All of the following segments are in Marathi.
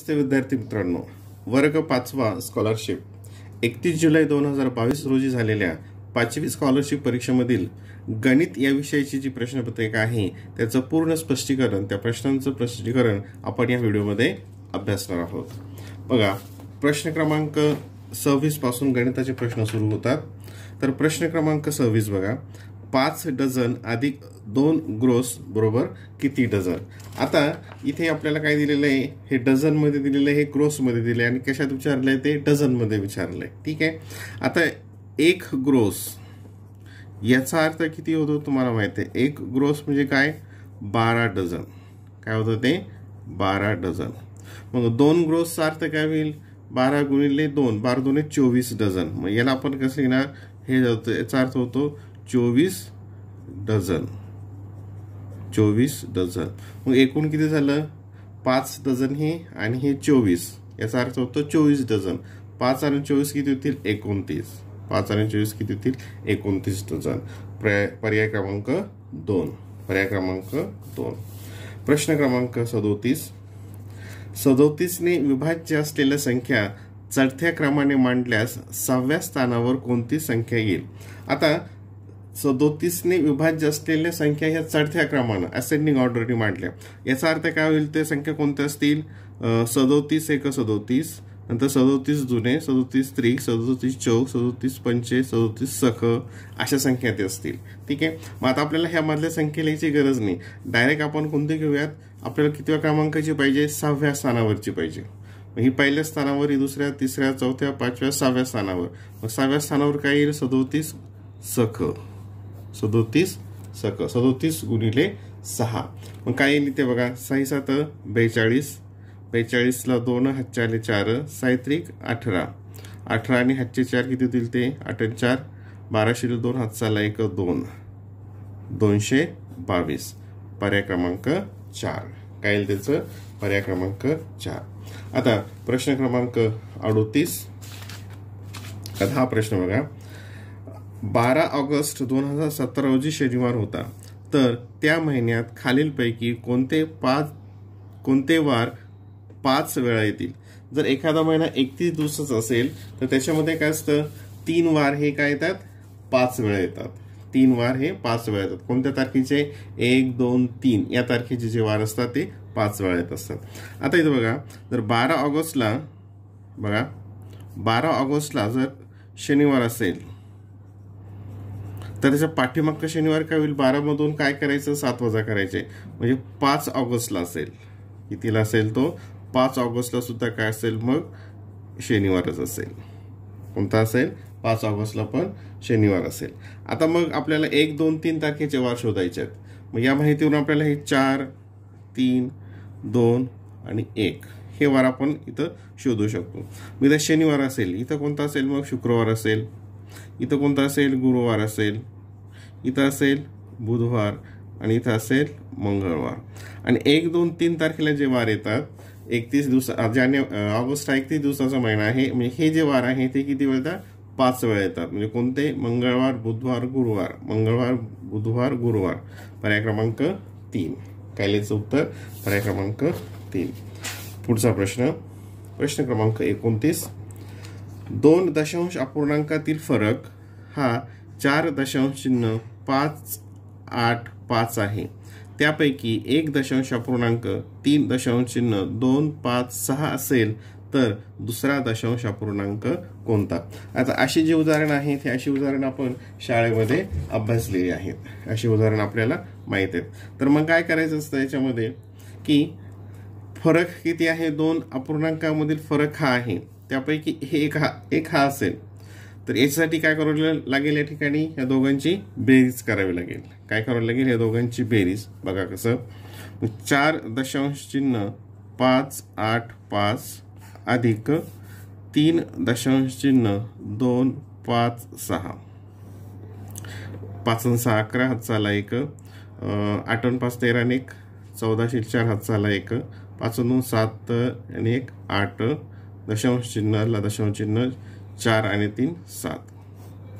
नमस्ते विद्यार्थी मित्रांनो वर्ग पाचवा स्कॉलरशिप एकतीस जुलै दोन हजार बावीस रोजी झालेल्या पाचवी स्कॉलरशिप परीक्षेमधील गणित या विषयाची जी प्रश्नपत्रिका आहे त्याचं पूर्ण स्पष्टीकरण त्या प्रश्नांचं स्पष्टीकरण आपण या व्हिडिओमध्ये अभ्यासणार आहोत बघा प्रश्न क्रमांक सव्वीसपासून गणिताचे प्रश्न सुरू होतात तर प्रश्न क्रमांक सव्वीस बघा पाच डझन अधिक दोन ग्रोस बरोबर किती डझन आता इथे आपल्याला काय दिलेलं आहे हे डझनमध्ये दिलेलं आहे हे ग्रोसमध्ये दिलं आहे आणि कशात विचारलं आहे ते डझनमध्ये विचारलं आहे ठीक आहे आता एक ग्रोस याचा अर्थ किती होतो तुम्हाला माहिती आहे एक ग्रोस म्हणजे काय बारा डझन काय होतं ते बारा डझन मग दोन ग्रोसचा अर्थ काय होईल बारा गुणिले दोन बारा दोन चोवीस डझन मग याला आपण कसं घेणार हे याचा अर्थ होतो चोवीस डझन चोवीस डझन मग एकूण किती झालं पाच डझन हे आणि हे चोवीस याचा अर्थ होतो चोवीस डझन पाच आणि चोवीस किती होतील एकोणतीस पाच आणि चोवीस किती होतील एकोणतीस डझन पर्याय क्रमांक दोन पर्याय क्रमांक दोन प्रश्न क्रमांक सदोतीस सदोतीसने विभाज्य असलेल्या संख्या चढत्या क्रमाने मांडल्यास सहाव्या स्थानावर कोणती संख्या येईल आता सदोतीसने विभाज्य असलेल्या संख्या ह्या चढत्या क्रमानं असेंडिंग ऑर्डरने मांडल्या याचा अर्थ काय होईल ते संख्या कोणत्या असतील सदोतीस एक सदोतीस नंतर सदोतीस जुने सदोतीस त्री सदोतीस चौक सदोतीस पंचे सदोतीस सख अशा संख्या ते असतील ठीक आहे मग आता आपल्याला ह्यामधल्या संख्या लिहायची गरज नाही डायरेक्ट आपण कोणते घेऊयात आपल्याला कितव्या क्रमांकाची पाहिजे सहाव्या स्थानावरची पाहिजे मग ही पहिल्या स्थानावर ही दुसऱ्या तिसऱ्या चौथ्या पाचव्या सहाव्या स्थानावर मग सहाव्या स्थानावर काय येईल सदोतीस सख सदोतीस सक सदोतीस गुणिले सहा मग काय येईल ते बघा सही सात बेचाळीस बेचाळीसला दोन हातच्याले चार सायत्रिक अठरा अठरा आणि हातचे चार किती होतील ते आठ चार बाराशेला दोन हातचाला एक दोन दोनशे बावीस पर्याय क्रमांक चार काय येईल त्याचं पर्याय क्रमांक चार आता प्रश्न क्रमांक अडोतीस आता हा प्रश्न बघा बारा ऑगस्ट दोन हजार सतरा रोजी शनिवार होता तर त्या महिन्यात खालीलपैकी कोणते पाच कोणते वार पाच वेळा येतील जर एखादा महिना एकतीस दिवसाचा असेल तर त्याच्यामध्ये काय असतं तीन वार हे काय येतात पाच वेळा येतात तीन वार हे पाच वेळा येतात कोणत्या तारखेचे एक दोन तीन या तारखेचे जे वार असतात ते पाच वेळा येत असतात आता इथं बघा जर बारा ऑगस्टला बघा बारा ऑगस्टला जर शनिवार असेल तर त्याच्या पाठीमागच्या शनिवार काय होईल बारामधून काय करायचं सात वजा करायचे म्हणजे पाच ऑगस्टला असेल कितीला असेल तो पाच ऑगस्टला सुद्धा काय असेल मग शनिवारच असेल कोणता असेल पाच ऑगस्टला पण शनिवार असेल आता मग आपल्याला एक दोन तीन तारखेचे वार शोधायचे आहेत मग या माहितीवरून आपल्याला हे चार तीन दोन आणि एक हे वार आपण इथं शोधू शकतो मग इथं शनिवार असेल इथं कोणता असेल मग शुक्रवार असेल इथं कोणता असेल गुरुवार असेल इथं असेल बुधवार आणि इथं असेल मंगळवार आणि एक दोन तीन तारखेला जे वार येतात एकतीस दिवसा जाने ऑगस्ट हा एकतीस दिवसाचा महिना आहे म्हणजे हे जे वार आहे ते किती वेळ पाच वेळा येतात म्हणजे कोणते मंगळवार बुधवार गुरुवार मंगळवार बुधवार गुरुवार पर्याय क्रमांक तीन कायलेचं उत्तर पर्याय क्रमांक तीन पुढचा प्रश्न प्रश्न क्रमांक एकोणतीस दोन दशांश अपूर्णांकातील फरक हा चार दशांश चिन्ह पाच आठ पाच आहे त्यापैकी एक दशांश अपूर्णांक तीन दशांश चिन्ह दोन पाच सहा असेल तर दुसरा दशांश अपूर्णांक कोणता आता अशी जी उदाहरणं आहेत हे अशी उदाहरणं आपण शाळेमध्ये अभ्यासलेली आहेत अशी उदाहरणं आपल्याला माहीत आहेत तर मग काय करायचं असतं याच्यामध्ये की फरक किती आहे दोन अपूर्णांकामधील फरक हा आहे त्यापैकी हे एक हा एक हा असेल तर याच्यासाठी काय करावं लागेल या ठिकाणी या दोघांची बेरीज करावी लागेल काय करावं लागेल या दोघांची बेरीज बघा कसं चार दशांश चिन्ह पाच आठ पाच अधिक तीन दशांश चिन्ह दोन पाच सहा पाच सहा अकरा हात हातचाला एक आठवण पाच तेरा एक चौदाशे चार हात हातचाला एक पाच दोन सात आणि एक आठ दशांश चिन्हाला दशांश चिन्ह चार आणि तीन सात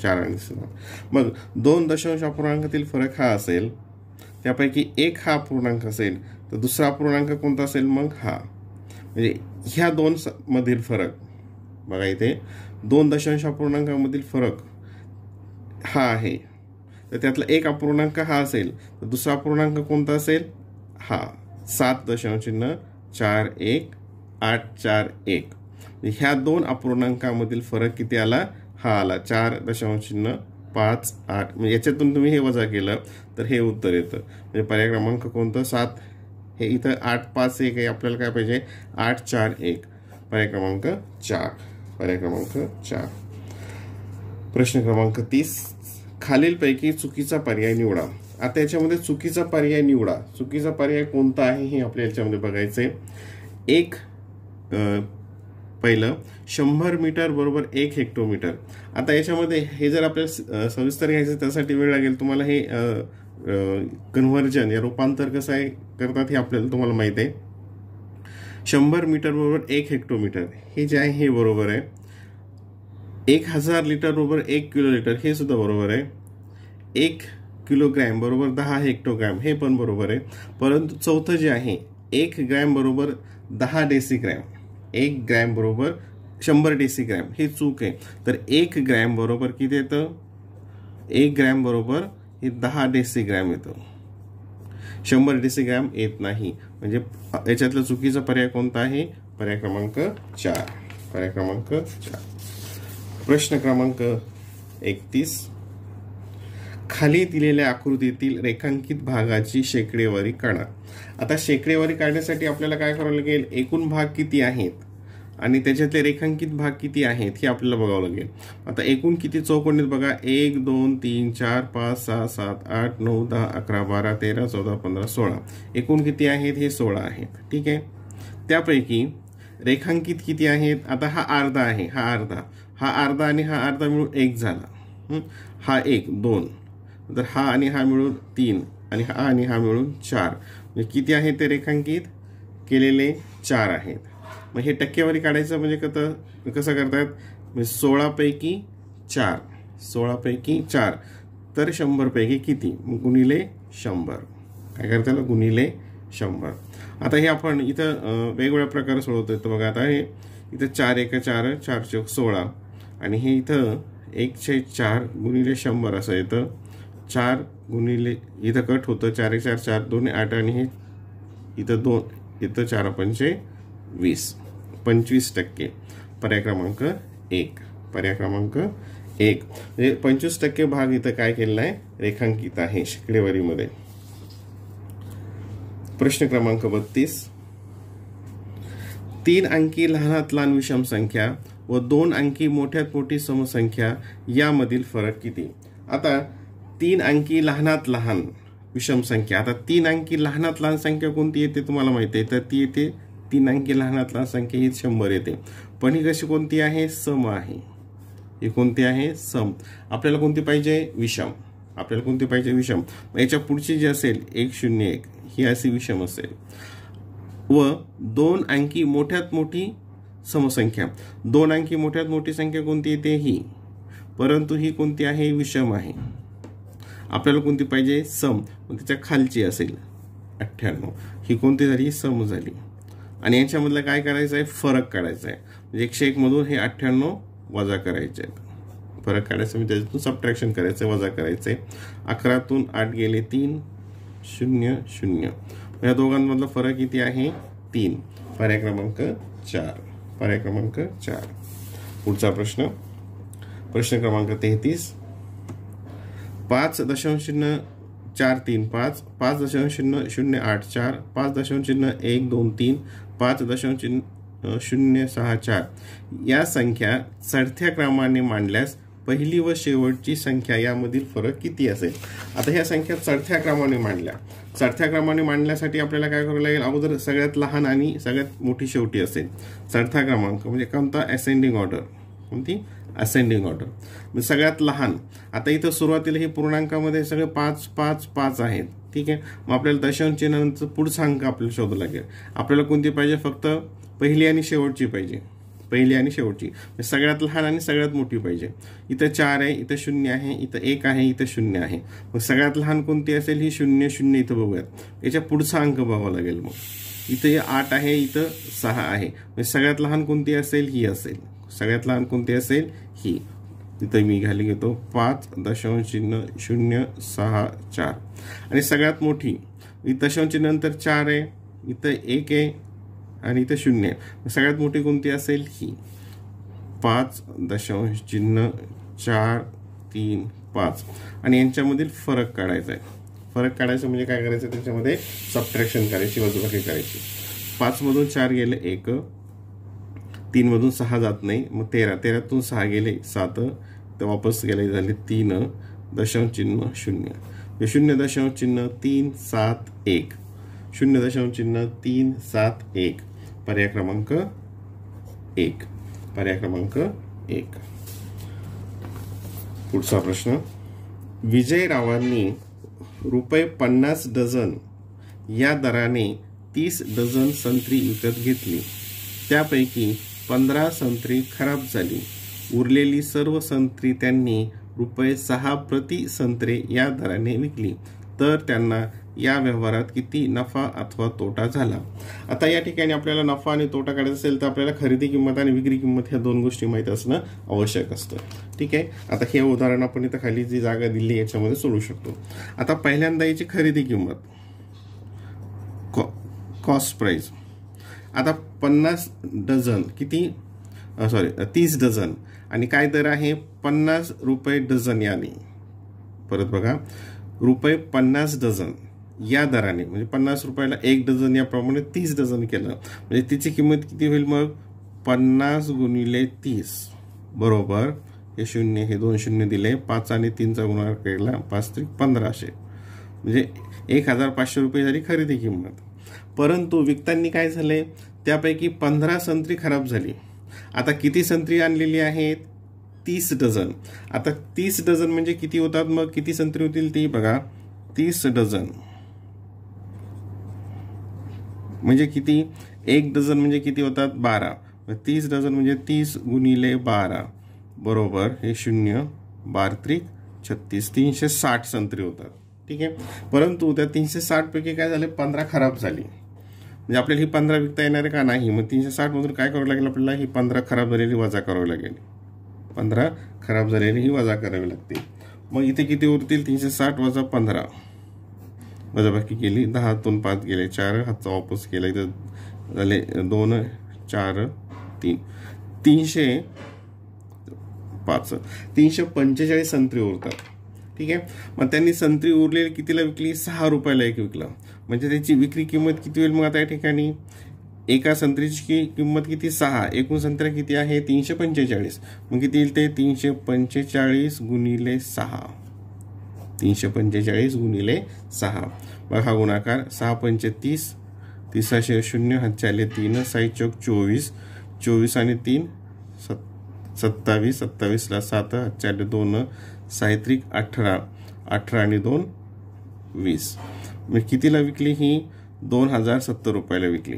चार आणि सात मग दोन दशांश अपूर्णांकातील फरक हा असेल त्यापैकी एक हा अपूर्णांक असेल तर दुसरा अपूर्णांक कोणता असेल मग हा म्हणजे ह्या दोन मधील फरक बघा इथे दोन दशांश अपूर्णांकामधील फरक हा आहे तर त्यातला एक अपूर्णांक हा असेल तर दुसरा अपूर्णांक कोणता असेल हा सात दशांश चिन्ह चार एक आठ चार एक ह्या दोन अपूर्णांकामधील फरक किती आला हा आला चार दशांश चिन्ह पाच आठ म्हणजे याच्यातून तुम्ही हे वजा केलं तर हे उत्तर येतं म्हणजे पर्याय क्रमांक कोणतं सात हे इथं आठ पाच एक आहे आपल्याला काय पाहिजे आठ चार एक पर्याय क्रमांक चार पर्याय क्रमांक चार प्रश्न क्रमांक तीस खालीलपैकी चुकीचा पर्याय निवडा आता याच्यामध्ये चुकीचा पर्याय निवडा चुकीचा पर्याय कोणता आहे हे आपल्या याच्यामध्ये बघायचं आहे एक पहिलं शंभर मीटर बरोबर एक हेक्टोमीटर आता याच्यामध्ये हे जर आपल्याला सविस्तर घ्यायचं त्यासाठी वेळ लागेल तुम्हाला हे कन्व्हर्जन या रूपांतर कसं आहे करतात हे आपल्याला तुम्हाला माहीत आहे शंभर मीटर बरोबर एक हेक्टोमीटर हे जे आहे हे बरोबर आहे एक हजार लिटर बरोबर एक किलो लिटर हे सुद्धा बरोबर आहे एक किलोग्रॅम बरोबर दहा हेक्टोग्रॅम हे पण बरोबर आहे परंतु चौथं जे आहे एक ग्रॅम बरोबर दहा ग्रॅम एक ग्रॅम बरोबर शंभर सी ग्रॅम हे चूक आहे तर एक ग्रॅम बरोबर किती येतं एक ग्रॅम बरोबर हे दहा सी ग्रॅम येतं शंभर सी ग्रॅम येत नाही म्हणजे याच्यातला चुकीचा पर्याय कोणता आहे पर्याय क्रमांक चार पर्याय क्रमांक चार प्रश्न क्रमांक एकतीस खाली दिलेल्या आकृतीतील रेखांकित भागाची शेकडेवारी काढा आता शेकडेवारी काढण्यासाठी आपल्याला काय करावं लागेल एकूण भाग किती आहेत आणि त्याच्यातले रेखांकित भाग किती आहेत हे आपल्याला बघावं लागेल आता एकूण किती चौकोन बघा एक दोन तीन चार पाच सहा सात आठ नऊ दहा अकरा बारा तेरा चौदा पंधरा सोळा एकूण किती आहेत हे सोळा आहेत ठीक आहे त्यापैकी रेखांकित किती आहेत आता हा अर्धा आहे हा अर्धा हा अर्धा आणि हा अर्धा मिळून एक झाला हा एक दोन तर हा आणि हा मिळून तीन आणि हा आणि हा मिळून चार म्हणजे किती आहे ते रेखांकित केलेले चार आहेत मग हे टक्केवारी काढायचं म्हणजे कसं कसं करतात म्हणजे सोळापैकी चार सोळापैकी चार तर शंभरपैकी किती गुणिले शंभर काय करता येईल गुणिले शंभर आता हे आपण इथं वेगवेगळ्या प्रकार सोडवतो तर बघा आता हे इथं चार एक चार चार चौक सोळा आणि हे इथं एकशे चार गुणिले शंभर असं येतं चार गुणिले इथं कट होतं चार एक चार चार दोन आठ आणि हे इथं दोन इथं चार पंचे वीस पंचवीस टक्के पर्याय क्रमांक एक पर्याय क्रमांक एक म्हणजे पंचवीस टक्के भाग इथं काय केलेला आहे रेखांकित आहे शेकडेवारीमध्ये प्रश्न क्रमांक बत्तीस तीन अंकी लहानात लहान विषम संख्या व दोन अंकी मोठ्यात मोठी समसंख्या यामधील फरक किती आता तीन अंकी लहानात लहान विषम संख्या आता तीन अंकी लहानात लहान संख्या कोणती येते तुम्हाला माहिती आहे तर ती येते तीन अंकी लहानात लहान संख्या ही शंभर येते पण ही कशी कोणती आहे सम आहे ही कोणती आहे सम आपल्याला कोणती पाहिजे विषम आपल्याला कोणती पाहिजे विषम याच्या पुढची जी असेल एक शून्य एक ही अशी विषम असेल व दोन अंकी मोठ्यात मोठी समसंख्या दोन अंकी मोठ्यात मोठी संख्या कोणती येते ही परंतु ही कोणती आहे विषम आहे आपल्याला कोणती पाहिजे सम मग त्याच्या खालची असेल अठ्ठ्याण्णव ही कोणती झाली सम झाली आणि यांच्यामधला काय करायचं आहे फरक काढायचा आहे म्हणजे एकशे एकमधून हे अठ्ठ्याण्णव वजा करायचे आहेत फरक काढायचं म्हणजे त्याच्यातून सबट्रॅक्शन करायचं आहे वजा करायचं आहे अकरातून आठ गेले तीन शून्य शून्य या दोघांमधला फरक किती आहे तीन पर्याय क्रमांक चार पर्याय क्रमांक चार पुढचा प्रश्न प्रश्न क्रमांक तेहतीस पाच दशांश शून्य चार तीन पाच पाच दशांश शून्य शून्य आठ चार पाच दशांश शून्य एक दोन तीन पाच दशांश शून्य सहा चार या संख्या चढत्या क्रमाने मांडल्यास पहिली व शेवटची संख्या यामधील फरक किती असेल आता ह्या संख्या चढत्या क्रमाने मांडल्या चढत्या क्रमाने मांडण्यासाठी आपल्याला काय करावं लागेल अगोदर सगळ्यात लहान आणि सगळ्यात मोठी शेवटी असेल चढता क्रमांक म्हणजे कमता असेंडिंग ऑर्डर कोणती असेंडिंग ऑर्डर म्हणजे सगळ्यात लहान आता इथं सुरुवातीला हे पूर्णांकामध्ये सगळे पाच पाच पाच आहेत ठीक आहे मग आपल्याला दशांश पुढचा अंक आपल्याला शोधला लागेल आपल्याला कोणती पाहिजे फक्त पहिली आणि शेवटची पाहिजे पहिली आणि शेवटची म्हणजे सगळ्यात लहान आणि सगळ्यात मोठी पाहिजे इथं चार आहे इथं शून्य आहे इथं एक आहे इथं शून्य आहे मग सगळ्यात लहान कोणती असेल ही शून्य शून्य इथं बघूयात याच्या पुढचा अंक बघावा लागेल मग इथे आठ आहे इथं सहा आहे म्हणजे सगळ्यात लहान कोणती असेल ही असेल सगळ्यात लहान कोणती असेल की तिथे मी घाली घेतो पाच दशांश चिन्ह शून्य सहा चार आणि सगळ्यात मोठी दशांश दशांश नंतर चार आहे इथं एक आहे आणि इथं शून्य आहे सगळ्यात मोठी कोणती असेल ही पाच दशांश चिन्ह चार तीन पाच आणि यांच्यामधील फरक काढायचा आहे फरक काढायचा म्हणजे काय करायचं त्याच्यामध्ये सबट्रॅक्शन करायची वजूबाकी करायची मधून चार गेले एक तीनमधून सहा जात नाही मग तेरा तेरातून सहा गेले सात तर वापस गेले झाले तीन दशांश चिन्ह शून्य शून्य दशांश चिन्ह तीन सात एक शून्य दशांश चिन्ह तीन सात एक पर्याय क्रमांक एक पर्याय क्रमांक एक पुढचा प्रश्न विजयरावांनी रुपये पन्नास डझन या दराने तीस डझन संत्री विकत घेतली त्यापैकी पंधरा संत्री खराब झाली उरलेली सर्व संत्री त्यांनी रुपये सहा प्रति संत्रे या दराने विकली तर त्यांना या व्यवहारात किती नफा अथवा तोटा झाला आता या ठिकाणी आपल्याला नफा आणि तोटा काढायचा असेल तर आपल्याला खरेदी किंमत आणि विक्री किंमत ह्या दोन गोष्टी माहीत असणं आवश्यक असतं ठीक आहे आता हे उदाहरण आपण इथं खाली जी जागा दिली याच्यामध्ये सोडू शकतो आता पहिल्यांदा याची खरेदी किंमत कॉ कॉस्ट प्राईज आता पन्नास डझन किती सॉरी तीस डझन आणि काय दर आहे पन्नास रुपये डझन याने परत बघा रुपये पन्नास डझन या दराने म्हणजे पन्नास रुपयाला एक डझन याप्रमाणे तीस डझन केलं म्हणजे तिची किंमत किती होईल मग पन्नास गुणिले तीस बरोबर हे शून्य हे दोन शून्य दिले पाच आणि तीनचा गुणाकार केला पाच त्रिक पंधराशे म्हणजे एक हजार पाचशे रुपये झाली खरेदी किंमत परंतु विकतांनी काय झाले त्यापैकी पंधरा संत्री खराब झाली आता किती संत्री आणलेली आहेत तीस डझन आता तीस डझन म्हणजे किती होतात मग किती संत्री होतील ती बघा तीस डझन म्हणजे किती एक डझन म्हणजे किती होतात बारा तीस डझन म्हणजे तीस गुणिले बारा बरोबर हे शून्य बार त्रिक छत्तीस तीनशे साठ संत्री होतात ठीक आहे परंतु त्या तीनशे साठपैकी काय झाले पंधरा खराब झाली म्हणजे आपल्याला ही पंधरा विकता येणार आहे का नाही मग तीनशे साठमधून काय करावं लागेल आपल्याला ही पंधरा खराब झालेली वजा करावी लागेल पंधरा खराब झालेली ही वजा करावी लागते मग इथे किती उरतील तीनशे साठ वजा पंधरा वजाबाकी केली दहा दोन पाच गेले चार हातचा वापस केला इथं झाले दोन चार तीन तीनशे पाच तीनशे पंचेचाळीस संत्री उरतात ठीक आहे मग त्यांनी संत्री उरलेली कितीला विकली सहा रुपयाला एक विकला म्हणजे त्याची विक्री किंमत किती होईल मग आता या ठिकाणी एका संत्र्याची किंमत किती सहा एकूण संत्र्या किती आहे तीनशे पंचेचाळीस मग किती येईल ते तीनशे पंचेचाळीस गुणिले सहा तीनशे पंचेचाळीस गुणिले सहा मग हा गुणाकार सहा पंचे तीस तिसाशे शून्य हजार तीन साई चौक चोवीस चोवीस आणि तीन सत् सत्तावीस सत्तावीसला सात हजार दोन साहित्रिक अठरा अठरा आणि दोन वीस म्हणजे कितीला विकली ही दोन हजार सत्तर रुपयाला विकली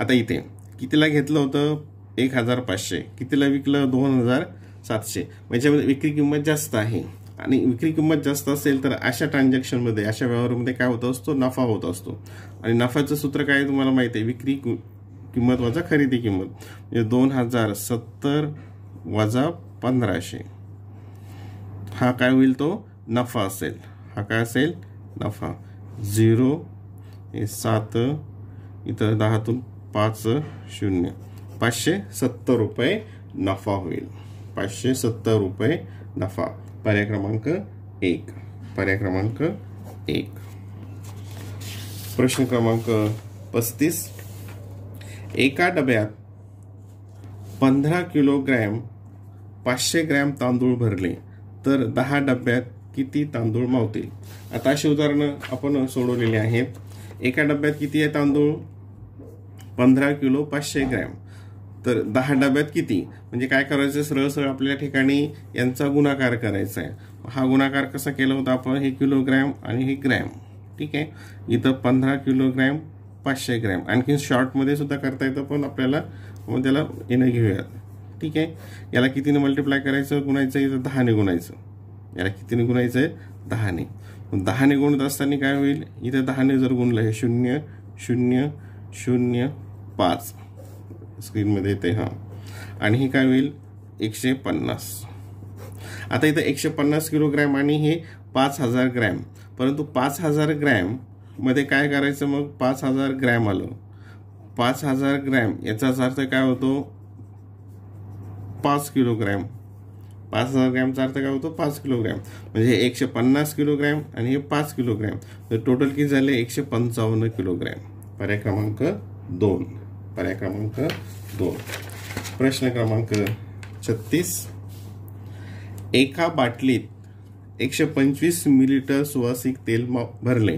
आता इथे कितीला घेतलं होतं एक हजार पाचशे कितीला विकलं दोन हजार सातशे म्हणजे विक्री किंमत जास्त आहे आणि विक्री किंमत जास्त असेल तर अशा ट्रान्झॅक्शनमध्ये अशा व्यवहारामध्ये काय होत असतो नफा होत असतो आणि नफ्याचं सूत्र काय तुम्हाला माहिती आहे विक्री किंमत वजा खरेदी किंमत म्हणजे दोन हजार सत्तर वजा पंधराशे हा काय होईल तो नफा असेल हा काय असेल नफा झिरो हे सात इथं दहातून पाच शून्य पाचशे सत्तर रुपये नफा होईल पाचशे सत्तर रुपये नफा पर्याय क्रमांक एक पर्याय क्रमांक एक प्रश्न क्रमांक पस्तीस एका डब्यात पंधरा किलोग्रॅम पाचशे ग्रॅम तांदूळ भरले तर दहा डब्यात किती तांदूळ मावतील आता अशी उदाहरणं आपण सोडवलेली आहेत एका डब्यात किती आहे तांदूळ पंधरा किलो पाचशे ग्रॅम तर दहा डब्यात किती म्हणजे काय करायचं सरळ सरळ आपल्या ठिकाणी यांचा गुणाकार करायचा आहे हा गुणाकार कसा केला होता आपण हे किलोग्रॅम आणि हे ग्रॅम ठीक आहे इथं पंधरा किलोग्रॅम पाचशे ग्रॅम आणखीन शॉर्टमध्ये सुद्धा करता येतं पण आपल्याला मग त्याला येणं घेऊयात ठीक आहे याला कितीने मल्टिप्लाय करायचं गुणायचं इथं दहाने गुणायचं याला कितीने गुणायचं आहे दहाने दहाने गुणत असताना काय होईल इथे दहाने जर गुणलं हे शून्य शून्य शून्य पाच स्क्रीनमध्ये येते हां आणि हे काय होईल एकशे पन्नास आता इथं एकशे पन्नास किलोग्रॅम आणि हे पाच हजार ग्रॅम परंतु पाच हजार ग्रॅममध्ये काय करायचं मग पाच हजार ग्रॅम आलं पाच हजार ग्रॅम याचाच अर्थ काय होतो पाच किलोग्रॅम पाच हजार ग्रॅमचा अर्थ काय होतो पाच किलोग्रॅम म्हणजे एकशे पन्नास किलोग्रॅम आणि हे पाच किलोग्रॅम तर टोटल किती झाले एकशे पंचावन्न किलोग्रॅम पर्याय क्रमांक दोन पर्याय क्रमांक दोन प्रश्न क्रमांक छत्तीस एका बाटलीत एकशे पंचवीस मिलीटर सुवासिक तेल भरले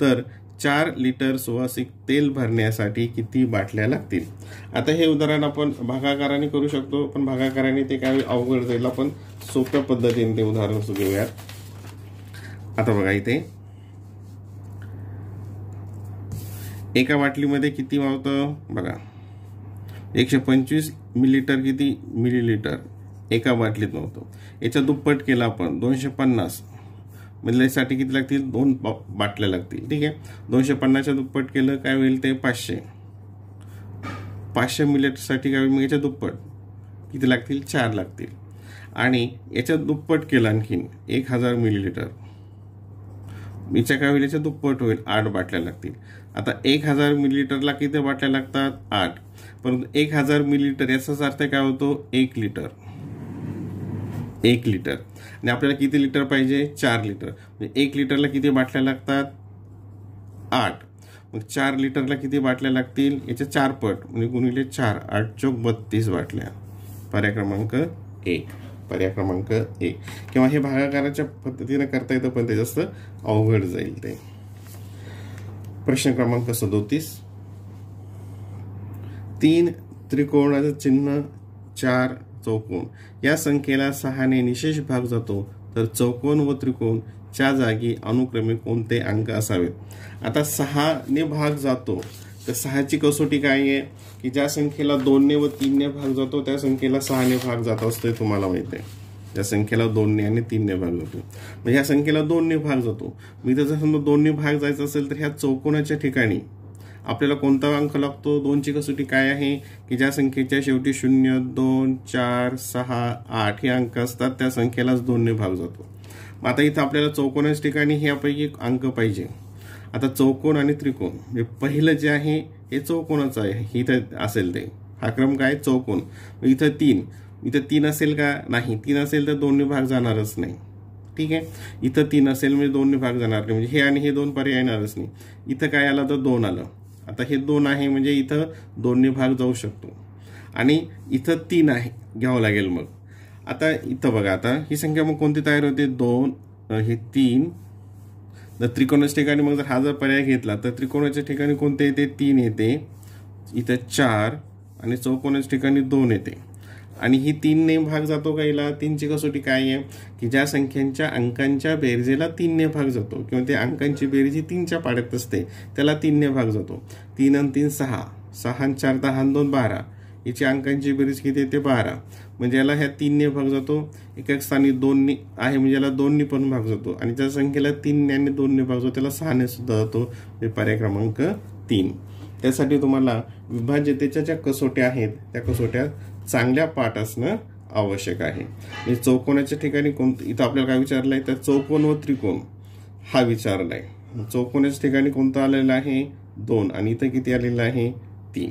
तर चार लिटर सुवासिक तेल भरण्यासाठी किती बाटल्या लागतील आता हे उदाहरण आपण भागाकाराने करू शकतो पण भागाकाराने ते काय अवघड जाईल आपण सोप्या पद्धतीने ते उदाहरण घेऊयात आता बघा इथे एका बाटलीमध्ये किती मावतं बघा एकशे पंचवीस मिलीटर किती मिलीलिटर एका बाटलीत नव्हतं याच्या दुप्पट केला आपण दोनशे पन्नास मिलण्यासाठी किती लागतील दोन बाटल्या लागतील ठीक आहे दोनशे पन्नासच्या दुप्पट केलं काय होईल ते पाचशे पाचशे मिलेटसाठी काय होईल मग याच्या दुप्पट किती लागतील चार लागतील आणि याच्यात दुप्पट केलं आणखीन एक हजार मिलीलिटर याच्या काय होईल याच्या दुप्पट होईल आठ बाटल्या लागतील आता एक हजार मिलीलिटरला किती बाटल्या लागतात आठ परंतु एक हजार मिलीलिटर याचाच अर्थ काय होतो एक लिटर एक लिटर आणि आपल्याला किती लिटर पाहिजे चार लिटर म्हणजे एक लिटरला किती बाटल्या लागतात आठ मग चार लिटरला किती बाटल्या लागतील याचे चार पट म्हणजे गुणिले चार आठ चौक बत्तीस बाटल्या पर्याय क्रमांक एक पर्याय क्रमांक एक किंवा हे भागाकाराच्या पद्धतीनं करता येतं पण ते जास्त अवघड जाईल ते प्रश्न क्रमांक सदोतीस तीन त्रिकोणाचं चिन्ह चार चौकोन या संख्येला सहाने निशेष भाग जातो तर चौकोन व त्रिकोण च्या जागी अनुक्रमे कोणते अंक असावेत आता सहाने भाग जातो तर सहाची कसोटी काय आहे की ज्या संख्येला दोनने व तीनने भाग जातो त्या संख्येला सहाने भाग जात असतो तुम्हाला माहिती आहे त्या संख्येला दोनने आणि तीनने भाग जातो मग या संख्येला दोनने भाग जातो मी जर समजा दोनने भाग जायचा असेल तर ह्या चौकोनाच्या ठिकाणी आपल्याला कोणता अंक लागतो दोनची कसोटी काय आहे की ज्या संख्येच्या शेवटी शून्य दोन चार सहा आठ हे अंक असतात त्या संख्येलाच दोनने भाग जातो मग आता इथं आपल्याला चौकोनाच ठिकाणी ह्यापैकी अंक पाहिजे आता चौकोन आणि त्रिकोण म्हणजे पहिलं जे आहे हे चौकोनाचं आहे इथं असेल ते हा क्रम काय चौकोन इथं तीन इथं तीन असेल का नाही तीन असेल तर दोन्ही भाग जाणारच नाही ठीक आहे इथं तीन असेल म्हणजे दोन्ही भाग जाणार नाही म्हणजे हे आणि हे दोन पर्याय येणारच नाही इथं काय आलं तर दोन आलं आता हे दोन आहे म्हणजे इथं दोन्ही भाग जाऊ शकतो आणि इथं तीन आहे घ्यावं लागेल मग आता इथं बघा आता ही संख्या मग कोणती तयार होते दोन हे तीन जर त्रिकोणाच्या ठिकाणी मग जर हा जर पर्याय घेतला तर त्रिकोणाच्या ठिकाणी कोणते येते तीन येते इथं चार आणि चौकोनाच्या ठिकाणी दोन येते आणि ही तीनने भाग जातो का याला तीनची कसोटी काय आहे की ज्या संख्यांच्या अंकांच्या बेरजेला तीनने भाग जातो किंवा त्या अंकांची बेरीज ही तीनच्या पाड्यात असते त्याला तीनने भाग जातो तीन आणि तीन सहा सहा चार दहा दोन बारा याची अंकांची बेरीज किती येते बारा म्हणजे याला ह्या तीनने भाग जातो एका स्थानी दोनने आहे म्हणजे याला दोनने पण भाग जातो आणि ज्या संख्येला तीनने आणि दोनने भाग जातो त्याला सहाने सुद्धा जातो म्हणजे पर्याय क्रमांक तीन त्यासाठी तुम्हाला विभाज्यतेच्या ज्या कसोट्या आहेत त्या कसोट्या चांगल्या पाठ असणं आवश्यक आहे म्हणजे चौकोनाच्या ठिकाणी कोण इथं आपल्याला काय विचारलं आहे तर चौकोन व त्रिकोण हा विचारला आहे चौकोनाच्या ठिकाणी कोणता आलेला आहे दोन आणि इथं किती आलेलं आहे तीन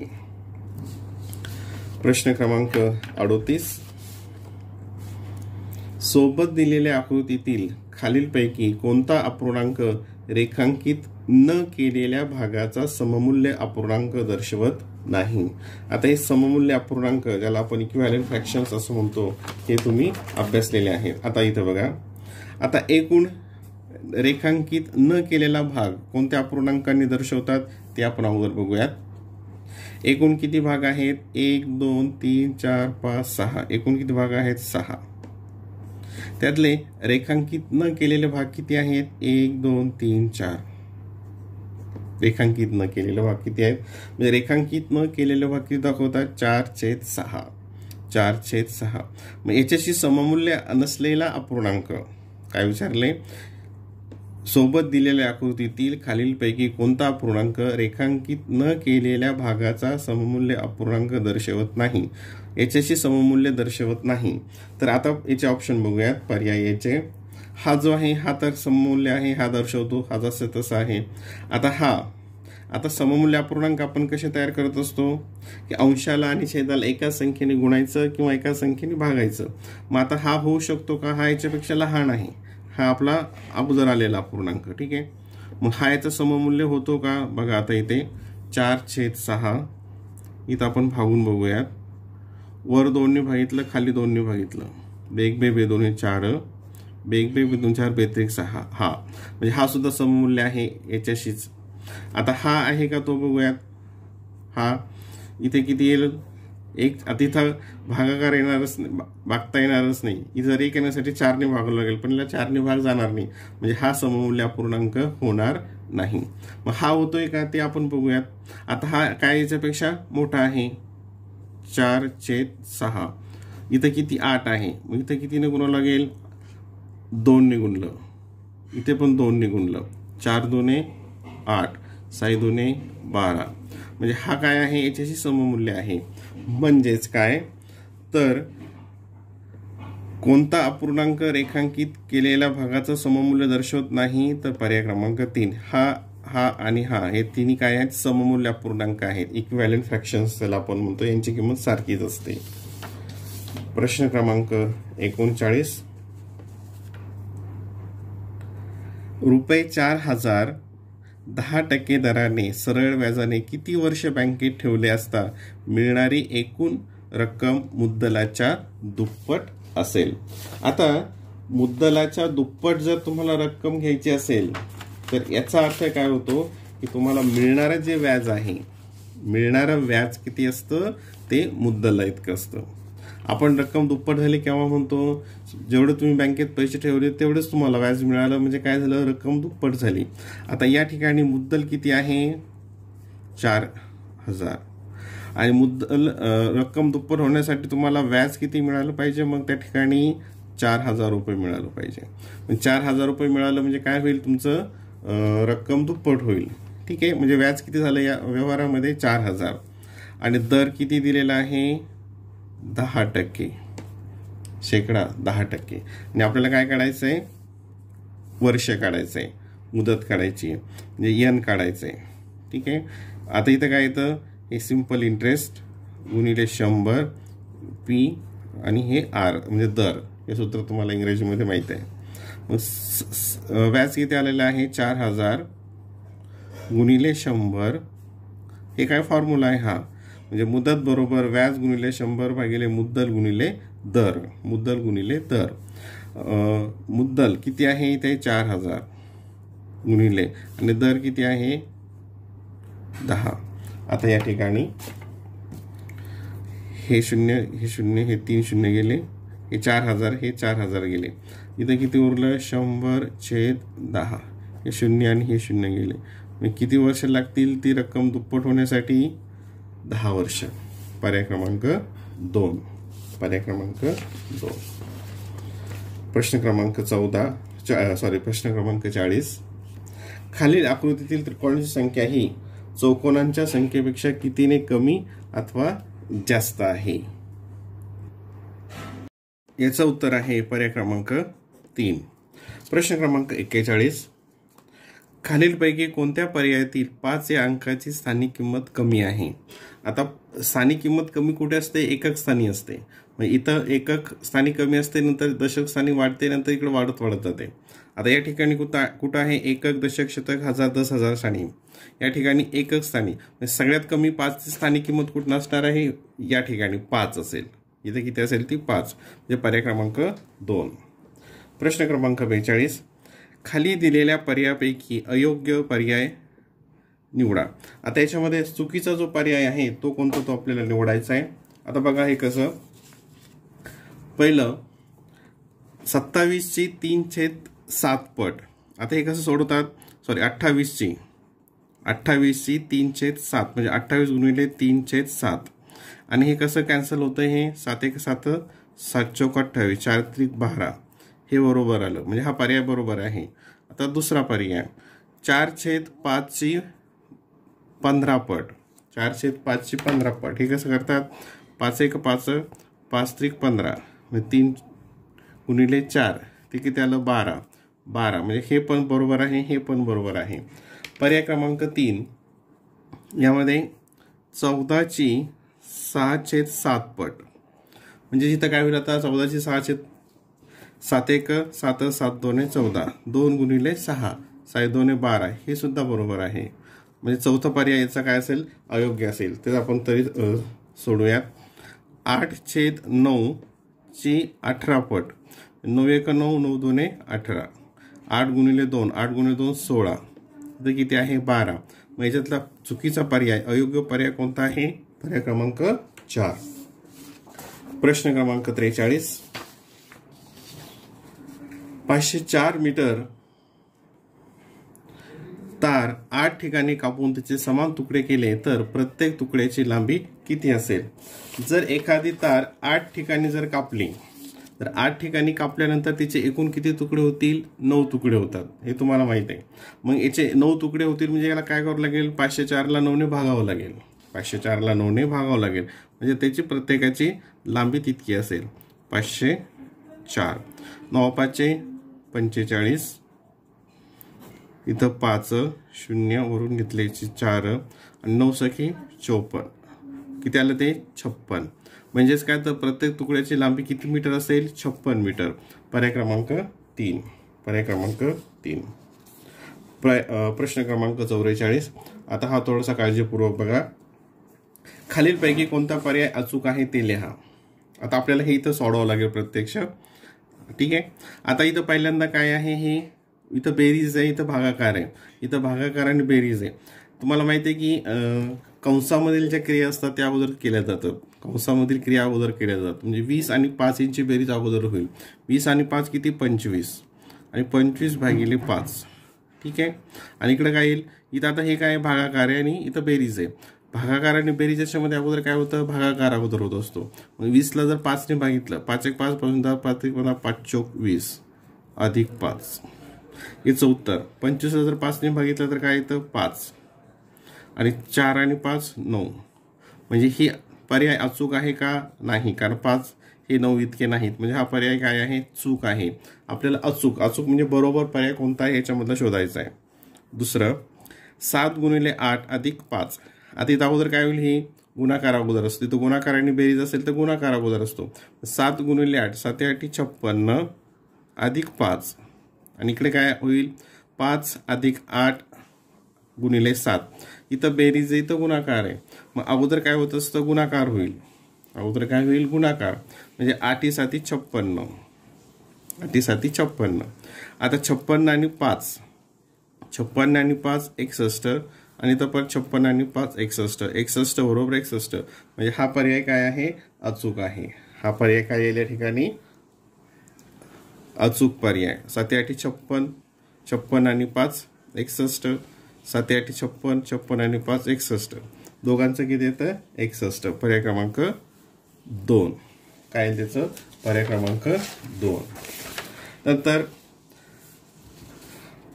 प्रश्न क्रमांक अडोतीस सोबत दिलेल्या आकृतीतील खालीलपैकी कोणता अपूर्णांक रेखांकित न केलेल्या भागाचा सममूल्य अपूर्णांक दर्शवत नाही आता हे सममूल्य अपूर्णांक ज्याला आपण इक्विव्हॅलेंट फ्रॅक्शन्स असं म्हणतो हे तुम्ही अभ्यासलेले आहेत आता इथं बघा आता एकूण रेखांकित न केलेला भाग कोणत्या अपूर्णांकांनी दर्शवतात ते आपण अगोदर बघूयात एकूण किती भाग आहेत एक दोन तीन चार पाच सहा एकूण किती भाग आहेत सहा त्यातले रेखांकित न केलेले भाग किती आहेत एक दोन तीन चार रेखांकित न केलेलं वाक्य ते आहे म्हणजे रेखांकित न केलेलं वाक्य दाखवतात चार छेद सहा चार छेद सहा मग याच्याशी सममूल्य नसलेला अपूर्णांक काय विचारले सोबत दिलेल्या आकृतीतील खालीलपैकी कोणता अपूर्णांक रेखांकित न केलेल्या भागाचा सममूल्य अपूर्णांक दर्शवत नाही याच्याशी सममूल्य दर्शवत नाही तर आता याचे ऑप्शन बघूयात पर्यायाचे हा जो आहे हा तर सममूल्य आहे हा दर्शवतो हा जसं तसा आहे आता हा आता सममूल्य अपूर्णांक आपण कसे तयार करत असतो की अंशाला आणि छेदाला एका संख्येने गुणायचं किंवा एका संख्येने भागायचं मग आता हा होऊ शकतो का हा याच्यापेक्षा लहान आहे हा आपला अगोदर आलेला अपूर्णांक ठीक आहे मग हा याचं सममूल्य होतो का बघा आता इथे चार छेद सहा इथं आपण भागून बघूयात वर दोन्ही भागितलं खाली दोन्ही भागितलं बेग बे बे दोन्ही चार बेग बेग दोन चार बेत्रिक सहा हा म्हणजे हा सुद्धा सममूल्य आहे याच्याशीच आता हा आहे का तो बघूयात हा इथे किती येईल एक तिथं भागाकार येणारच नाही भागता येणारच नाही जरी एक येण्यासाठी चारने भागावं लागेल पण याला चारने भाग जाणार नाही म्हणजे हा सममूल्य पूर्णांक होणार नाही मग हा होतोय का ते आपण बघूयात आता हा काय याच्यापेक्षा मोठा आहे चार छेद सहा इथं किती आठ आहे मग इथं कितीने गुणावं लागेल दोन निगुणलं इथे पण दोन निगुणलं चार दोने आठ साई दोने बारा म्हणजे हा काय आहे याच्याशी सममूल्य आहे म्हणजेच काय तर कोणता अपूर्णांक रेखांकित केलेल्या भागाचं सममूल्य दर्शवत नाही तर पर्याय क्रमांक तीन हा हा आणि हा हे तिन्ही काय आहेत सममूल्य अपूर्णांक आहेत इक्वॅलंट फ्रॅक्शन त्याला आपण म्हणतो यांची किंमत सारखीच असते प्रश्न क्रमांक एकोणचाळीस रुपये चार हजार दहा टक्के दराने सरळ व्याजाने किती वर्ष बँकेत ठेवले असता मिळणारी एकूण रक्कम मुद्दलाच्या दुप्पट असेल आता मुद्दलाच्या दुप्पट जर तुम्हाला रक्कम घ्यायची असेल तर याचा अर्थ काय होतो की तुम्हाला मिळणारं जे व्याज आहे मिळणारं व्याज किती असतं ते मुद्दला इतकं असतं आपण रक्कम दुप्पट झाली केव्हा म्हणतो जेवढे तुम्ही बँकेत पैसे ठेवले तेवढेच तुम्हाला व्याज मिळालं म्हणजे काय झालं रक्कम दुप्पट झाली आता या ठिकाणी मुद्दल किती आहे चार हजार आणि मुद्दल रक्कम दुप्पट होण्यासाठी तुम्हाला व्याज किती मिळालं पाहिजे मग त्या ठिकाणी चार हजार रुपये मिळालं पाहिजे चार हजार रुपये मिळालं म्हणजे काय होईल तुमचं रक्कम दुप्पट होईल ठीक आहे म्हणजे व्याज किती झालं या व्यवहारामध्ये चार हजार आणि दर किती दिलेला आहे दहा टक्के शेकडा दहा टक्के आणि आपल्याला काय काढायचं आहे वर्ष काढायचं आहे मुदत काढायची आहे म्हणजे यन काढायचं आहे ठीक आहे आता इथं काय येतं हे सिम्पल इंटरेस्ट गुणिले शंभर पी आणि हे आर म्हणजे दर हे सूत्र तुम्हाला इंग्रजीमध्ये माहीत आहे मग व्याज किती आलेलं आहे चार हजार गुणिले शंभर हे काय फॉर्म्युला आहे हा म्हणजे मुदत बरोबर व्याज गुणिले शंभर भागिले मुद्दल गुणिले दर मुद्दल गुणिले दर मुद्दल किती आहे इथे चार हजार गुणिले आणि दर किती आहे दहा आता या ठिकाणी हे शून्य हे शून्य हे तीन शून्य गेले हे चार हजार हे चार हजार गेले इथं किती उरलं शंभर छेद दहा हे शून्य आणि हे शून्य गेले किती वर्ष लागतील ती रक्कम दुप्पट होण्यासाठी दहा वर्ष पर्याय क्रमांक दोन पर्याय क्रमांक दोन प्रश्न क्रमांक चौदा सॉरी प्रश्न क्रमांक चाळीस खालील आकृतीतील त्रिकोणाची संख्या ही चौकोनांच्या संख्येपेक्षा कितीने कमी अथवा जास्त आहे याचं उत्तर आहे पर्याय क्रमांक तीन प्रश्न क्रमांक एक्केचाळीस खालीलपैकी कोणत्या पर्यायातील पाच या अंकाची स्थानिक किंमत कमी आहे आता स्थानिक किंमत कमी कुठे असते एकक स्थानी असते मग इथं एकक स्थानी कमी असते नंतर दशक स्थानी वाढते नंतर इकडे वाढत वाढत जाते आता या ठिकाणी कुठं कुठं आहे एकक दशक शतक हजार दस हजार स्थानी या ठिकाणी एकक स्थानी सगळ्यात कमी पाच स्थानिक किंमत कुठं असणार आहे या ठिकाणी पाच असेल इथे किती असेल ती पाच म्हणजे पर्याय क्रमांक दोन प्रश्न क्रमांक बेचाळीस खाली दिलेल्या पर्यायापैकी अयोग्य पर्याय निवडा आता याच्यामध्ये चुकीचा जो पर्याय आहे तो कोणता तो आपल्याला निवडायचा आहे आता बघा हे कसं पहिलं सत्तावीसची तीन छेद सात पट आता हे कसं सोडवतात सॉरी अठ्ठावीसची अठ्ठावीसची तीन छेद सात म्हणजे अठ्ठावीस गुणिले तीन छेद सात आणि हे कसं कॅन्सल होतं हे सात एक सात सात चौक अठ्ठावीस चार त्रिक बारा हे बरोबर आलं म्हणजे हा पर्याय बरोबर आहे आता दुसरा पर्याय चार छेद पाचची पंधरा पट चारशे पाचशे पंधरा पट हे कसं करतात पाच एक पाच पाच त्रिक पंधरा म्हणजे तीन गुणिले चार ते किती आलं बारा बारा म्हणजे हे पण बरोबर आहे हे पण बरोबर आहे पर्याय क्रमांक तीन यामध्ये चौदाची सहा छेद सात पट म्हणजे जिथं काय होईल आता चौदाची सहाशे सात एक सात सात दोन चौदा दोन गुणिले सहा साडे दोन बारा हे सुद्धा बरोबर आहे म्हणजे चौथा पर्याय याचा काय असेल अयोग्य असेल ते आपण तरी सोडूयात आठ छेद नऊ ची अठरा पट नऊ एक नऊ नऊ दोने अठरा आठ गुणिले दोन आठ गुणिले दोन सोळा तर किती आहे बारा मग याच्यातला चुकीचा पर्याय अयोग्य पर्याय कोणता आहे पर्याय क्रमांक चार प्रश्न क्रमांक त्रेचाळीस पाचशे चार मीटर तार आठ ठिकाणी कापून त्याचे समान तुकडे केले तर प्रत्येक तुकड्याची लांबी किती असेल जर एखादी तार आठ ठिकाणी जर कापली तर आठ ठिकाणी कापल्यानंतर तिचे एकूण किती तुकडे होतील नऊ तुकडे होतात हे तुम्हाला माहीत आहे मग याचे नऊ तुकडे होतील म्हणजे याला काय करावं लागेल पाचशे चारला नऊने भागावं लागेल पाचशे चारला नऊने भागावं लागेल म्हणजे त्याची प्रत्येकाची लांबी तितकी असेल पाचशे चार नऊ पाचशे पंचेचाळीस इथं पाच वरून घेतल्याचे चार आणि नऊ सखी चौपन्न किती आलं ते छप्पन म्हणजेच काय तर प्रत्येक तुकड्याची लांबी किती मीटर असेल छप्पन मीटर पर्याय क्रमांक तीन पर्याय क्रमांक तीन प्रश्न क्रमांक चौवेचाळीस आता हा थोडासा काळजीपूर्वक बघा खालीलपैकी कोणता पर्याय अचूक आहे ते लिहा आता आपल्याला हे इथं सोडवावं लागेल प्रत्यक्ष ठीक आहे आता इथं पहिल्यांदा काय आहे हे इथं बेरीज आहे इथं भागाकार आहे इथं भागाकार आणि बेरीज आहे तुम्हाला माहिती आहे की कंसामधील ज्या क्रिया असतात त्या अगोदर केल्या जातात कंसामधील क्रिया अगोदर केल्या जातात म्हणजे वीस आणि पाच इंची बेरीज अगोदर होईल वीस आणि पाच किती पंचवीस आणि पंचवीस भागिले पाच ठीक आहे आणि इकडं काय येईल इथं आता हे काय भागाकार आहे आणि इथं बेरीज आहे भागाकार आणि बेरीज याच्यामध्ये अगोदर काय होतं भागाकार अगोदर होत असतो मग वीसला जर पाचने भागितलं पाच एक पाच पासून पाच एक पंधरा पाच चौक वीस अधिक पाच याचं उत्तर पंचवीस जर पाचने बघितलं तर काय येतं पाच आणि चार आणि पाच नऊ म्हणजे हे पर्याय अचूक आहे का नाही कारण पाच हे नऊ इतके नाहीत म्हणजे हा पर्याय काय आहे चूक आहे आपल्याला अचूक अचूक म्हणजे बरोबर पर्याय कोणता आहे याच्यामधला शोधायचा आहे दुसरं सात गुणिले आठ अधिक पाच अधिक अगोदर काय होईल ही गुणाकार अगोदर असते तो गुणाकाराने बेरीज असेल तर गुणाकार अगोदर असतो सात गुणिले आठ सात आठ छप्पन्न अधिक पाच आणि इकडे काय होईल पाच अधिक आठ गुणिले सात इथं बेरीज इथं गुणाकार आहे मग अगोदर काय होत असतं गुणाकार होईल अगोदर काय होईल गुणाकार म्हणजे आठी साती छप्पन्न आठी साती छप्पन्न आता छप्पन्न आणि पाच छप्पन्न आणि पाच एकसष्ट आणि तर पण छप्पन्न आणि पाच एकसष्ट एकसष्ट बरोबर एकसष्ट म्हणजे हा पर्याय काय आहे अचूक आहे हा पर्याय काय येईल या ठिकाणी अचूक पर्याय साते छप्पन छप्पन आणि पाच एकसष्ट साते छप्पन छप्पन आणि पाच एकसष्ट दोघांचं किती येतं एकसष्ट पर्याय क्रमांक दोन काय त्याचं पर्याय क्रमांक दोन नंतर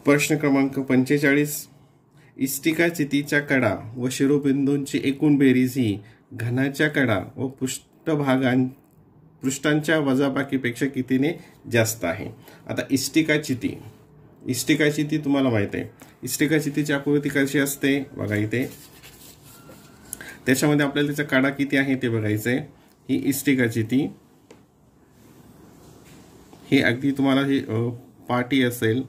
प्रश्न क्रमांक पंचेचाळीस इष्टिका चितीच्या कडा व शिरोबिंदूंची एकूण बेरीज ही घनाच्या कडा व पृष्ठभागां पृष्ठांच्या वजाबाकीपेक्षा कितीने जास्त आहे आता इस्टिकाची चिती इस्टिकाची चिती तुम्हाला माहित आहे इस्टिकाची चितीची आकृती कशी असते बघा इथे त्याच्यामध्ये आपल्याला त्याचा काडा किती आहे ते बघायचं आहे ही इष्टिका चिती हे अगदी तुम्हाला हे पाटी असेल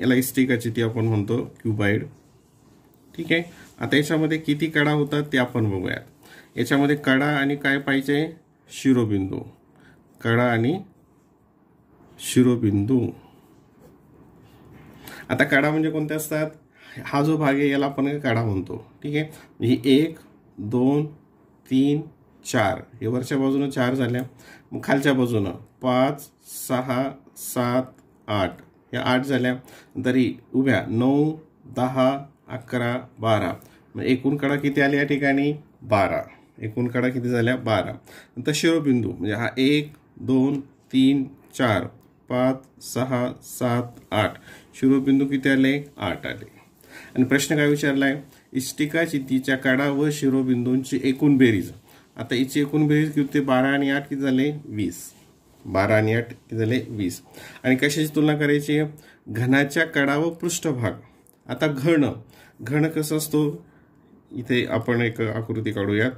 याला इस्टिकाची चिती आपण म्हणतो क्युबाईड ठीक आहे आता याच्यामध्ये किती कडा होतात ते आपण बघूयात याच्यामध्ये कडा आणि काय पाहिजे शिरोबिंदू कडा आणि शिरोबिंदू आता कडा म्हणजे कोणते असतात हा जो भाग आहे याला आपण काढा म्हणतो ठीक आहे म्हणजे ही एक दोन तीन चार हे वरच्या बाजूनं चार झाल्या मग खालच्या बाजूनं पाच सहा सात आठ या आठ झाल्या तरी उभ्या नऊ दहा अकरा बारा मग एकूण कडा किती आले या ठिकाणी बारा एकूण काढा किती झाल्या बारा नंतर शिरोबिंदू म्हणजे हा एक दोन तीन चार पाच सहा सात आठ शिरोबिंदू किती आले आठ आले आणि प्रश्न काय विचारला आहे इष्टिका चितीच्या काढा व शिरोबिंदूंची एकूण बेरीज आता हिची एकूण बेरीज किती बारा आणि आठ किती झाले वीस बारा आणि आठ किती झाले वीस आणि कशाची तुलना करायची घनाच्या कडा व पृष्ठभाग आता घण घण कसं असतो इथे आपण एक आकृती काढूयात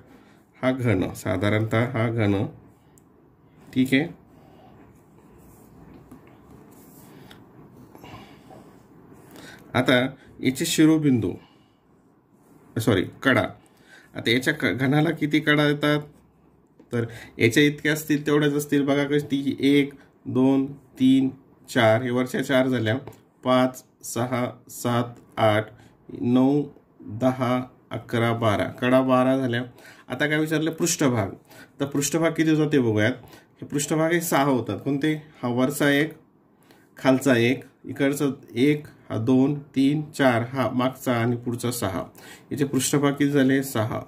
हा घन साधारणत हा घन ठीक आहे आता याचे शिरोबिंदू सॉरी कडा आता याच्या क घनाला किती कडा येतात तर याच्या इतक्या असतील तेवढ्याच असतील बघा ती एक दोन तीन चार हे वरच्या चार झाल्या पाच सहा सात आठ नऊ दहा अकरा बारा कडा बारा झाल्या आता काय विचारलं पृष्ठभाग तर पृष्ठभाग किती होता ते बघूयात हे पृष्ठभाग हे सहा होतात कोणते हा वरचा एक खालचा एक इकडचा एक हा दोन तीन चार हा मागचा आणि पुढचा सहा याचे पृष्ठभाग किती झाले सहा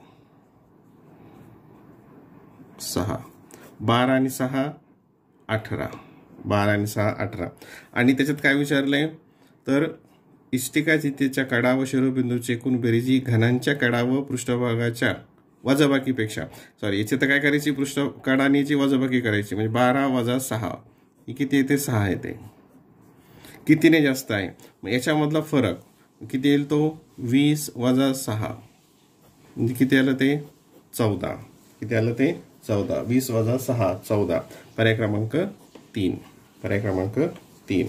सहा बारा आणि सहा अठरा बारा आणि सहा अठरा आणि त्याच्यात काय विचारलंय तर इष्टिका चित्तेच्या कडा व शिरोबिंदूचे एकूण बेरीजी घनांच्या कडा व पृष्ठभागाच्या वजाबाकीपेक्षा सॉरी याचे तर काय करायची पृष्ठ कडानीची वजाबाकी करायची म्हणजे बारा वजा सहा ही किती येते सहा येते कितीने जास्त आहे मग याच्यामधला फरक किती येईल तो वीस वजा सहा म्हणजे किती आलं ते चौदा किती आलं ते चौदा वीस वजा सहा चौदा पर्याय क्रमांक तीन पर्याय क्रमांक तीन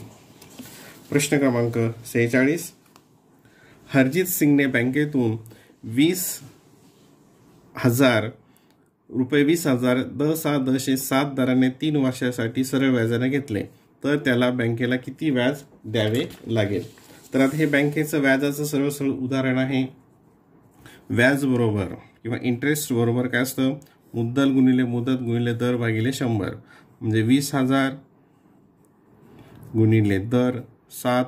प्रश्न क्रमांक सेहेचाळीस हरजित सिंगने बँकेतून वीस हजार रुपये वीस हजार द सहा दशे सात दराने तीन वर्षासाठी सरळ व्याजाने घेतले तर त्याला बँकेला किती व्याज द्यावे लागेल तर आता हे बँकेचं व्याजाचं सरळ सरळ उदाहरण आहे व्याजबरोबर किंवा इंटरेस्ट बरोबर काय असतं मुद्दल गुणिले मुदत गुणिले दर भागिले शंभर म्हणजे वीस हजार गुणिले दर सात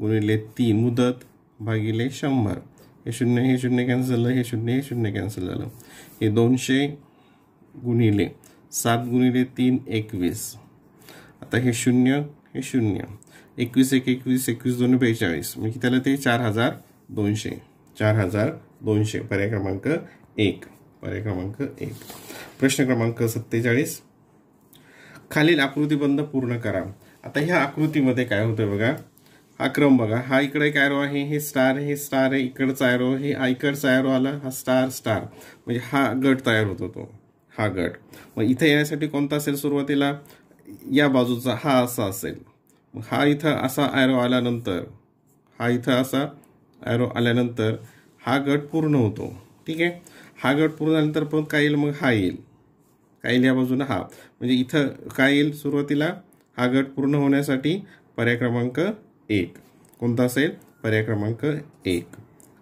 गुणिले तीन मुदत भागिले शंभर हे शून्य हे शून्य कॅन्सल झालं हे शून्य हे शून्य कॅन्सल झालं हे दोनशे गुणिले सात गुणिले तीन एकवीस आता हे शून्य हे शून्य एकवीस एक एकवीस एकवीस दोन बेचाळीस किती म्हणजे त्याला ते चार हजार दोनशे चार हजार दोनशे पर्याय क्रमांक एक पर्याय क्रमांक एक प्रश्न क्रमांक सत्तेचाळीस खालील आकृतीबंध पूर्ण करा आता ह्या आकृतीमध्ये काय होतं बघा हा क्रम बघा हा इकडे काय ॲरो आहे हे स्टार हे स्टार आहे इकडचा ॲरो हे हा इकडचा ॲरो आला हा स्टार स्टार म्हणजे हा गट तयार होतो तो हा गट मग इथे येण्यासाठी कोणता असेल सुरुवातीला या बाजूचा हा असा असेल मग हा इथं असा ॲरो आल्यानंतर हा इथं असा ॲरो आल्यानंतर हा गट पूर्ण होतो ठीक आहे हा गट पूर्ण झाल्यानंतर पण काय येईल मग हा येईल काय येईल या बाजूला हा म्हणजे इथं काय येईल सुरुवातीला हा गट पूर्ण होण्यासाठी पर्याय क्रमांक एक कोणता असेल पर्याय क्रमांक एक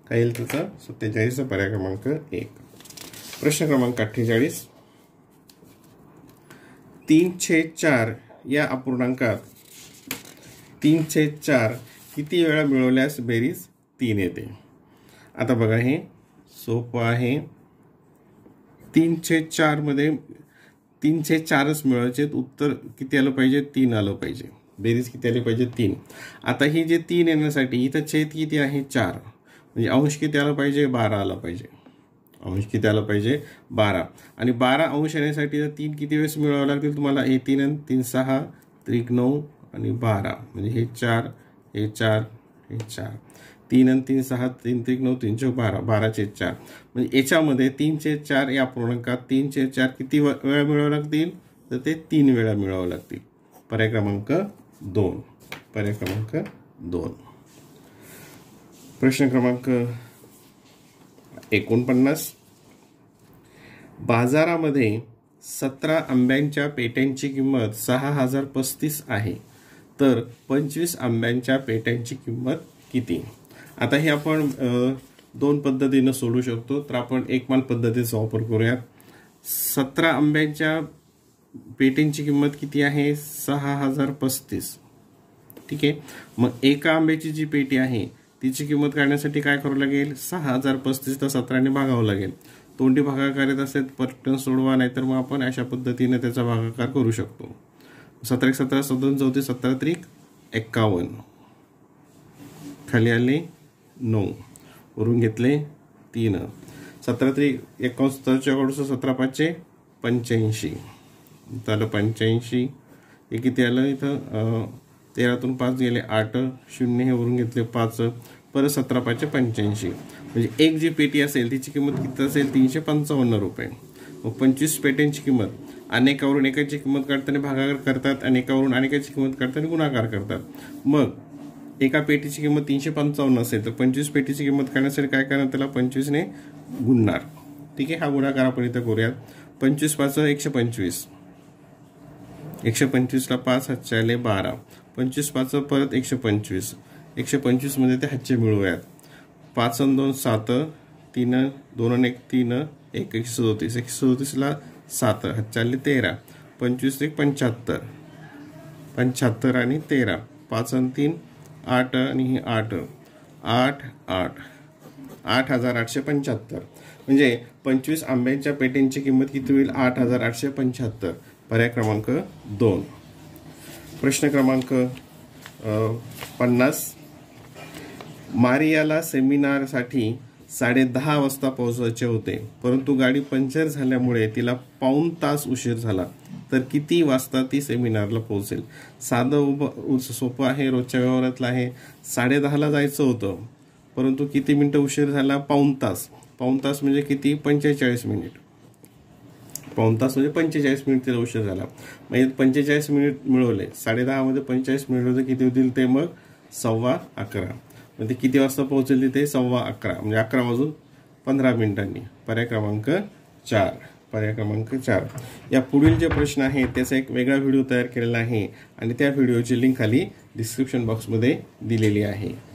काय येईल त्याचा सत्तेचाळीसचा पर्याय क्रमांक एक प्रश्न क्रमांक अठ्ठेचाळीस तीन छे चार या अपूर्णांकात तीन छे चार किती वेळा मिळवल्यास बेरीज तीन येते आता बघा हे सोपं आहे तीन छे चारमध्ये तीनशे चारच मिळायचे उत्तर किती आलं पाहिजे तीन आलं पाहिजे बेरीज किती आली पाहिजे तीन आता ही जे तीन येण्यासाठी इथं छेद किती आहे चार म्हणजे अंश किती आलं पाहिजे बारा आला पाहिजे अंश किती आलं पाहिजे बारा आणि बारा अंश येण्यासाठी तर तीन किती वेळेस मिळावं लागतील तुम्हाला हे तीन आणि तीन सहा त्रिक नऊ आणि बारा म्हणजे हे चार हे चार हे चार तीन आणि तीन सहा तीन तीन नऊ तीनशे बारा बाराचे चार म्हणजे याच्यामध्ये तीनशे चार या पूर्णांकात तीनशे चार किती वेळा मिळावं लागतील तर ते तीन वेळा मिळावं लागतील पर्याय क्रमांक दोन पर्याय क्रमांक दोन प्रश्न क्रमांक एकोणपन्नास बाजारामध्ये सतरा आंब्यांच्या पेट्यांची किंमत सहा हजार पस्तीस आहे तर पंचवीस आंब्यांच्या पेट्यांची किंमत किती आता हे आपण दोन पद्धतीनं सोडू शकतो तर आपण एकमान पद्धतीचा वापर करूयात सतरा आंब्यांच्या पेटींची किंमत किती आहे सहा हजार पस्तीस ठीक आहे मग एका आंब्याची जी पेटी आहे तिची किंमत काढण्यासाठी काय करावं लागेल सहा हजार पस्तीस तर सतराने भागावं लागेल तोंडी भागाकार येत असेल पटकन सोडवा नाहीतर मग आपण अशा पद्धतीने त्याचा भागाकार करू शकतो सतरा एक सतरा सदोन चौतीस सतरा त्रिक एक्कावन्न खाली आले नऊ वरून घेतले तीन सतरा त्री एकोणसत्तरच्या सतरा पाचशे पंच्याऐंशी इथं आलं पंच्याऐंशी हे किती आलं इथं तेरातून पाच गेले आठ शून्य हे वरून घेतले पाच परत सतरा पाचशे पंच्याऐंशी म्हणजे एक जी पेटी असेल तिची किंमत किती असेल तीनशे पंचावन्न रुपये मग पंचवीस पेट्यांची किंमत अनेकावरून एकाची किंमत काढताना भागाकार करतात अनेकावरून अनेकाची किंमत काढताना गुणाकार करतात मग एका पेटीची किंमत तीनशे पंचावन्न असेल तर पंचवीस पेटीची किंमत करण्यासाठी काय करणार त्याला पंचवीसने गुणणार ठीक आहे हा गुणाकार आपण इथं करूयात पंचवीस पाच एकशे पंचवीस एकशे पंचवीसला पाच हातच्याले बारा पंचवीस पाच परत एकशे पंचवीस एकशे पंचवीसमध्ये ते हातचे मिळवूयात पाच दोन सात तीन दोन आणि एक तीन एक एकशे सदोतीस एकशे सदोतीसला सात हातच्याले तेरा पंचवीस एक पंच्याहत्तर पंच्याहत्तर आणि तेरा पाच आणि तीन आठ आणि ही आठ आठ आठ आठ हजार आठशे पंच्याहत्तर म्हणजे पंचवीस आंब्यांच्या पेटींची किंमत किती होईल आठ हजार आठशे पंच्याहत्तर पर्याय क्रमांक दोन प्रश्न क्रमांक पन्नास मारियाला सेमिनारसाठी साडेदहा वाजता पोहोचायचे होते परंतु गाडी पंक्चर झाल्यामुळे तिला पाऊन तास उशीर झाला तर किती वाजता ती सेमिनारला पोहोचेल साधं उभं सोपं आहे रोजच्या व्यवहारातलं आहे साडेदहाला जायचं होतं परंतु किती मिनटं उशीर झाला पाऊन तास पाऊन तास म्हणजे किती पंचेचाळीस मिनिट पाऊन तास म्हणजे पंचेचाळीस मिनिट तिला उशीर झाला म्हणजे पंचेचाळीस मिनिट मिळवले साडेदहामध्ये पंचेचाळीस मिनिट होते किती होतील ते मग सव्वा अकरा ते म्हणजे किती वाजता पोहोचेल तिथे सव्वा अकरा म्हणजे अकरा वाजून पंधरा मिनिटांनी पर्याय क्रमांक चार पर्याय क्रमांक चार या पुढील जे प्रश्न आहेत त्याचा एक वेगळा व्हिडिओ तयार केलेला आहे आणि त्या व्हिडिओची लिंक खाली डिस्क्रिप्शन बॉक्समध्ये दिलेली आहे